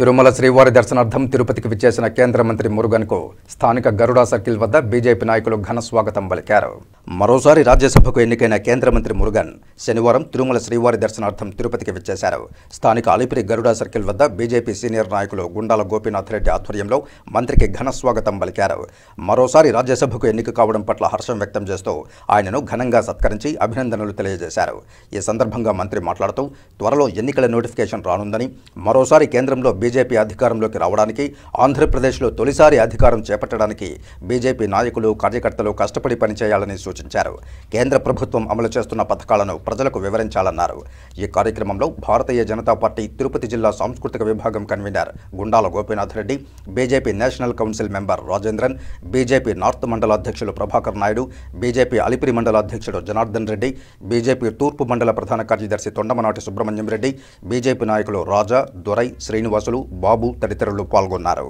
తిరుమల శ్రీవారి దర్శనార్థం తిరుపతికి విచ్చేసిన కేంద్ర మంత్రి మురుగన్కు స్థానిక గరుడా సర్కిల్ వద్ద బీజేపీ నాయకులు ఘన స్వాగతం పలికారు మరోసారి రాజ్యసభకు ఎన్నికైన కేంద్ర మంత్రి మురుగన్ శనివారం తిరుమల శ్రీవారి దర్శనార్థం తిరుపతికి విచ్చేశారు స్థానిక అలిపిరి గరుడా సర్కిల్ వద్ద బీజేపీ సీనియర్ నాయకులు గుండాల గోపీనాథ్ రెడ్డి ఆధ్వర్యంలో మంత్రికి ఘన స్వాగతం పలికారు మరోసారి రాజ్యసభకు ఎన్నిక కావడం పట్ల హర్షం వ్యక్తం చేస్తూ ఆయనను ఘనంగా సత్కరించి అభినందనలు తెలియజేశారు ఈ సందర్భంగా మంత్రి మాట్లాడుతూ త్వరలో ఎన్నికల నోటిఫికేషన్ రానుందని మరోసారి కేంద్రంలో బీజేపీ అధికారంలోకి రావడానికి ఆంధ్రప్రదేశ్లో తొలిసారి అధికారం చేపట్టడానికి బీజేపీ నాయకులు కార్యకర్తలు కష్టపడి పనిచేయాలని సూచించారు సూచించారు కేంద్ర ప్రభుత్వం అమలు చేస్తున్న పథకాలను ప్రజలకు వివరించాలన్నారు ఈ కార్యక్రమంలో భారతీయ జనతా పార్టీ తిరుపతి జిల్లా సాంస్కృతిక విభాగం convener Gundala Gopinath Reddy BJP national council member Rajendran BJP north మండల అధ్యక్షులు ప్రభాకర్ నాయుడు బీజేపీ అలిపిరి మండల అధ్యక్షుడు జనార్దన్ రెడ్డి బీజేపీ తూర్పు మండల ప్రధాన కార్యదర్శి తొండమనాటి సుబ్రహ్మణ్యం రెడ్డి బీజేపీ నాయకులు రాజా దొరై శ్రీనివాసులు బాబు తదితరులు పాల్గొన్నారు